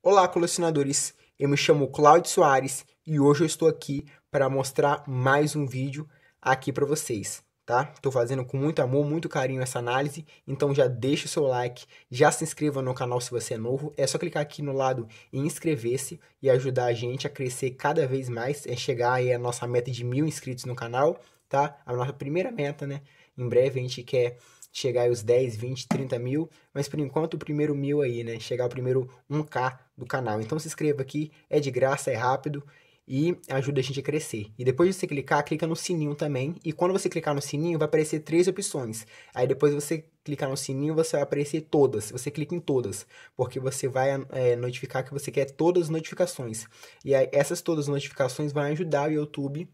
Olá, colecionadores! Eu me chamo Claudio Soares e hoje eu estou aqui para mostrar mais um vídeo aqui para vocês, tá? Estou fazendo com muito amor, muito carinho essa análise, então já deixa o seu like, já se inscreva no canal se você é novo, é só clicar aqui no lado em inscrever-se e ajudar a gente a crescer cada vez mais, é chegar aí a nossa meta de mil inscritos no canal, tá? A nossa primeira meta, né? Em breve a gente quer chegar aos 10, 20, 30 mil, mas por enquanto o primeiro mil aí, né? Chegar ao primeiro 1K do canal. Então se inscreva aqui, é de graça, é rápido e ajuda a gente a crescer. E depois de você clicar, clica no sininho também. E quando você clicar no sininho, vai aparecer três opções. Aí depois você clicar no sininho, você vai aparecer todas. Você clica em todas, porque você vai é, notificar que você quer todas as notificações. E aí, essas todas as notificações vão ajudar o YouTube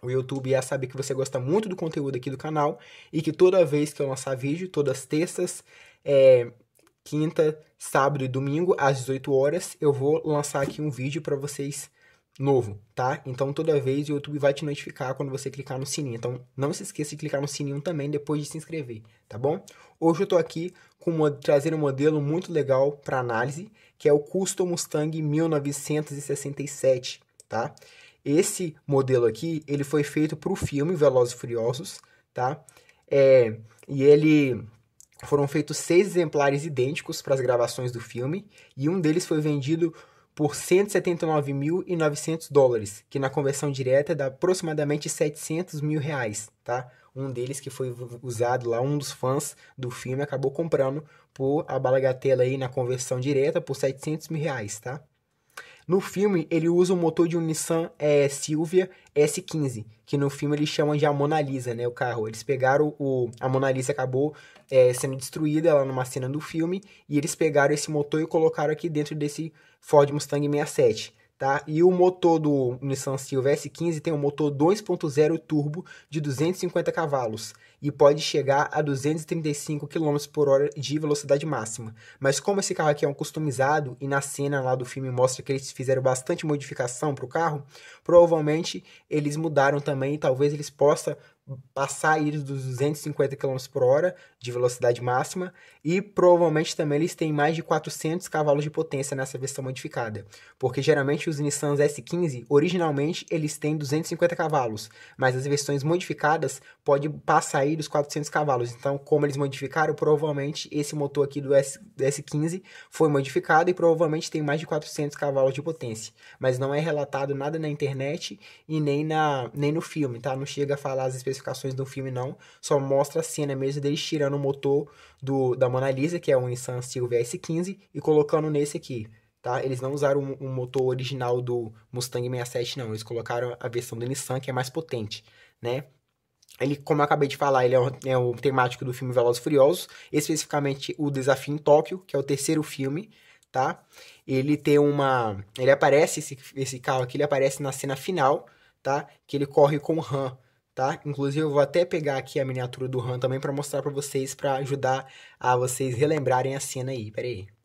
o YouTube já sabe que você gosta muito do conteúdo aqui do canal e que toda vez que eu lançar vídeo, todas as terças, é, quinta, sábado e domingo, às 18 horas, eu vou lançar aqui um vídeo para vocês novo, tá? Então toda vez o YouTube vai te notificar quando você clicar no sininho. Então não se esqueça de clicar no sininho também depois de se inscrever, tá bom? Hoje eu tô aqui com uma, trazer um modelo muito legal para análise, que é o Custom Mustang 1967, tá? Esse modelo aqui, ele foi feito para o filme Velozes e Furiosos, tá? É, e ele foram feitos seis exemplares idênticos para as gravações do filme e um deles foi vendido por 179.900 dólares, que na conversão direta dá aproximadamente 700 mil reais, tá? Um deles que foi usado lá, um dos fãs do filme acabou comprando por a balagatela aí na conversão direta por 700 mil reais, tá? No filme, ele usa o motor de um Nissan é, Silvia S15, que no filme eles chamam de a Mona Lisa, né? O carro. Eles pegaram o. A Mona Lisa acabou é, sendo destruída lá numa cena do filme, e eles pegaram esse motor e colocaram aqui dentro desse Ford Mustang 67 tá? E o motor do Nissan Silvia S15 tem um motor 2.0 turbo de 250 cavalos e pode chegar a 235 km por hora de velocidade máxima. Mas como esse carro aqui é um customizado e na cena lá do filme mostra que eles fizeram bastante modificação para o carro, provavelmente eles mudaram também e talvez eles possam passar eles dos 250 km por hora de velocidade máxima e provavelmente também eles têm mais de 400 cavalos de potência nessa versão modificada, porque geralmente os Nissans S15 originalmente eles têm 250 cavalos, mas as versões modificadas pode passar aí dos 400 cavalos. Então, como eles modificaram, provavelmente esse motor aqui do S, S15 foi modificado e provavelmente tem mais de 400 cavalos de potência. Mas não é relatado nada na internet e nem, na, nem no filme, tá? Não chega a falar as especificações do filme, não. Só mostra a cena mesmo deles tirando o motor do, da Mona Lisa, que é um Nissan Silvia S15, e colocando nesse aqui. Tá? Eles não usaram o um, motor original do Mustang 67, não. Eles colocaram a versão do Nissan, que é mais potente, né? Ele, como eu acabei de falar, ele é o, é o temático do filme Velozes Furiosos, especificamente o Desafio em Tóquio, que é o terceiro filme, tá? Ele tem uma... Ele aparece, esse, esse carro aqui, ele aparece na cena final, tá? Que ele corre com o Han, tá? Inclusive eu vou até pegar aqui a miniatura do Han também para mostrar para vocês, para ajudar a vocês relembrarem a cena aí, peraí. aí.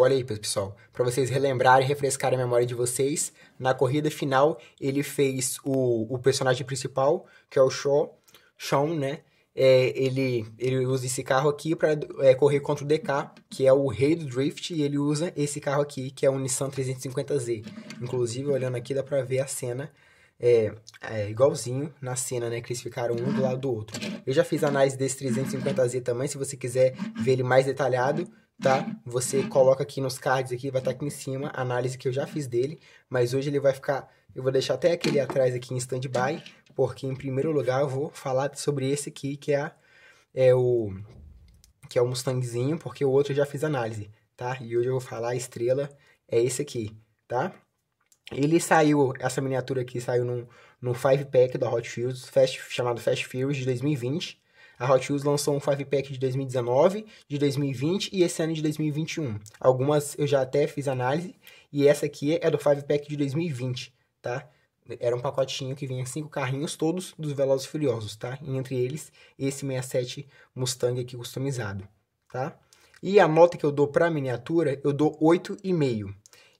Olha aí, pessoal, para vocês relembrarem e refrescarem a memória de vocês, na corrida final ele fez o, o personagem principal, que é o Shaw, Sean, né? É, ele, ele usa esse carro aqui para é, correr contra o DK, que é o rei do drift, e ele usa esse carro aqui, que é o Nissan 350Z. Inclusive, olhando aqui, dá para ver a cena é, é, igualzinho na cena, né? Que eles ficaram um do lado do outro. Eu já fiz análise desse 350Z também, se você quiser ver ele mais detalhado, tá? Você coloca aqui nos cards aqui, vai estar tá aqui em cima a análise que eu já fiz dele, mas hoje ele vai ficar, eu vou deixar até aquele atrás aqui em standby, porque em primeiro lugar eu vou falar sobre esse aqui que é, é o que é o Mustangzinho, porque o outro eu já fiz análise, tá? E hoje eu vou falar a estrela é esse aqui, tá? Ele saiu, essa miniatura aqui saiu no 5 pack da Hot Wheels, Fast, chamado Fast Furious de 2020. A Hot Wheels lançou um 5 pack de 2019, de 2020 e esse ano de 2021. Algumas eu já até fiz análise e essa aqui é do 5 pack de 2020, tá? Era um pacotinho que vinha cinco carrinhos todos dos Velozes Furiosos, tá? E entre eles esse 67 Mustang aqui customizado, tá? E a nota que eu dou para miniatura, eu dou 8,5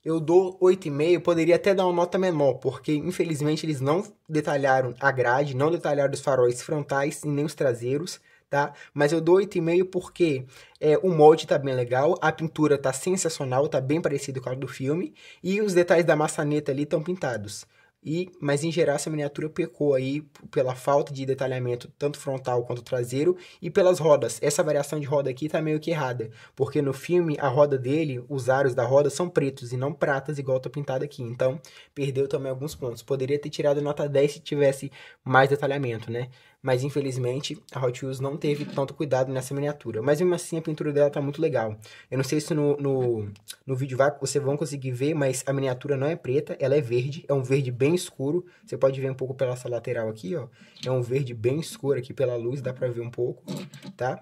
eu dou 8,5, poderia até dar uma nota menor, porque infelizmente eles não detalharam a grade, não detalharam os faróis frontais e nem os traseiros, tá? Mas eu dou 8,5 porque é, o molde tá bem legal, a pintura tá sensacional, tá bem parecido com a do filme, e os detalhes da maçaneta ali estão pintados. E, mas em geral essa miniatura pecou aí pela falta de detalhamento tanto frontal quanto traseiro e pelas rodas. Essa variação de roda aqui tá meio que errada, porque no filme a roda dele, os aros da roda são pretos e não pratas igual tá pintado aqui. Então, perdeu também alguns pontos. Poderia ter tirado nota 10 se tivesse mais detalhamento, né? mas infelizmente a Hot Wheels não teve tanto cuidado nessa miniatura. Mas mesmo assim a pintura dela tá muito legal. Eu não sei se no, no, no vídeo vai, vocês vão conseguir ver, mas a miniatura não é preta, ela é verde, é um verde bem escuro. Você pode ver um pouco pela essa lateral aqui, ó. É um verde bem escuro aqui pela luz, dá pra ver um pouco, tá?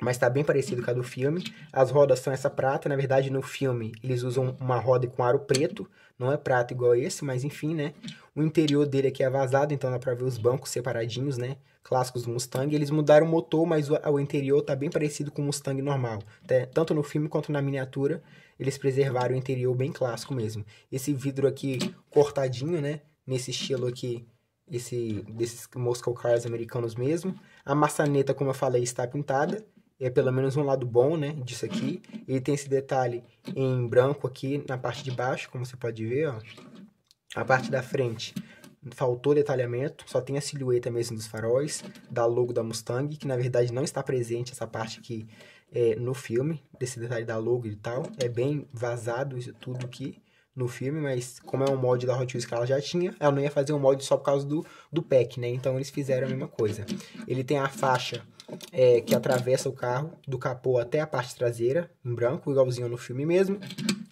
mas tá bem parecido com a do filme. As rodas são essa prata, na verdade no filme eles usam uma roda com aro preto, não é prato igual esse, mas enfim, né? O interior dele aqui é vazado, então dá pra ver os bancos separadinhos, né? Clássicos do Mustang. Eles mudaram o motor, mas o, o interior tá bem parecido com o Mustang normal. Até, tanto no filme quanto na miniatura, eles preservaram o interior bem clássico mesmo. Esse vidro aqui cortadinho, né? Nesse estilo aqui esse desses Moscow Cars americanos mesmo. A maçaneta, como eu falei, está pintada é pelo menos um lado bom, né, disso aqui. Ele tem esse detalhe em branco aqui na parte de baixo, como você pode ver, ó. A parte da frente faltou detalhamento, só tem a silhueta mesmo dos faróis, da logo da Mustang, que na verdade não está presente essa parte aqui é, no filme, desse detalhe da logo e tal. É bem vazado isso tudo aqui no filme, mas como é um mod da Hot Wheels que ela já tinha, ela não ia fazer um mod só por causa do, do pack, né? Então eles fizeram a mesma coisa. Ele tem a faixa é, que atravessa o carro, do capô até a parte traseira, em branco, igualzinho no filme mesmo,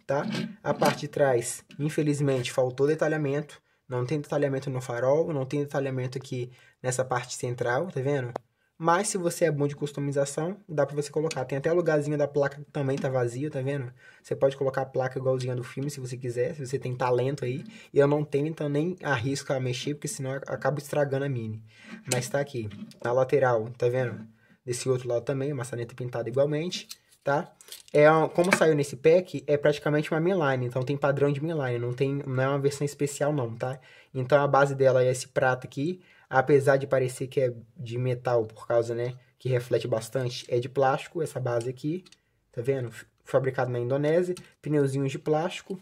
tá? A parte de trás, infelizmente, faltou detalhamento. Não tem detalhamento no farol, não tem detalhamento aqui nessa parte central, tá vendo? Mas se você é bom de customização, dá para você colocar. Tem até o lugarzinho da placa que também tá vazio, tá vendo? Você pode colocar a placa igualzinha do filme, se você quiser, se você tem talento aí. E eu não tenho, então nem arrisco a mexer, porque senão eu acabo estragando a mini. Mas tá aqui, na lateral, tá vendo? Desse outro lado também, a maçaneta pintada igualmente, tá? É, como saiu nesse pack, é praticamente uma mainline, então tem padrão de mainline, não, tem, não é uma versão especial não, tá? Então a base dela é esse prato aqui, Apesar de parecer que é de metal por causa, né, que reflete bastante, é de plástico essa base aqui, tá vendo? Fabricado na Indonésia, pneuzinhos de plástico.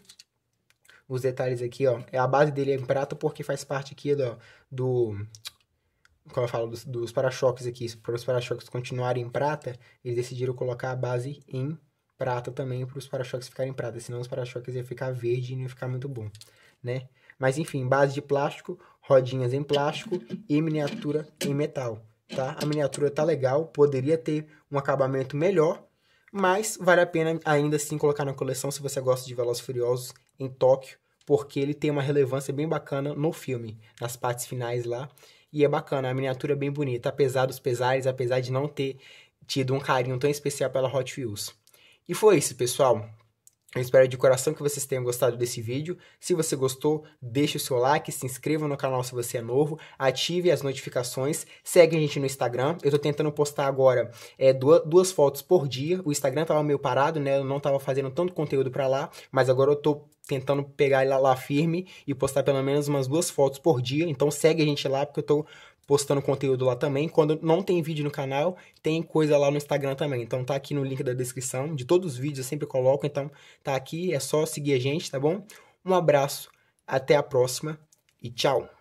Os detalhes aqui, ó, é, a base dele é em prata porque faz parte aqui do, do como eu falo, dos, dos para-choques aqui, para os para-choques continuarem em prata, eles decidiram colocar a base em prata também para os para-choques ficarem prata, senão os para-choques iam ficar verde e não ia ficar muito bom, né? Mas enfim, base de plástico, rodinhas em plástico e miniatura em metal, tá? A miniatura tá legal, poderia ter um acabamento melhor, mas vale a pena ainda assim colocar na coleção se você gosta de Velozes Furiosos em Tóquio, porque ele tem uma relevância bem bacana no filme, nas partes finais lá. E é bacana, a miniatura é bem bonita, apesar dos pesares, apesar de não ter tido um carinho tão especial pela Hot Wheels. E foi isso, pessoal. Eu espero de coração que vocês tenham gostado desse vídeo. Se você gostou, deixe o seu like, se inscreva no canal se você é novo, ative as notificações, segue a gente no Instagram. Eu tô tentando postar agora é, duas, duas fotos por dia. O Instagram tava meio parado, né? Eu não tava fazendo tanto conteúdo para lá, mas agora eu tô tentando pegar ele lá firme e postar pelo menos umas duas fotos por dia. Então segue a gente lá, porque eu tô postando conteúdo lá também. Quando não tem vídeo no canal, tem coisa lá no Instagram também. Então tá aqui no link da descrição de todos os vídeos, eu sempre coloco. Então tá aqui, é só seguir a gente, tá bom? Um abraço, até a próxima e tchau!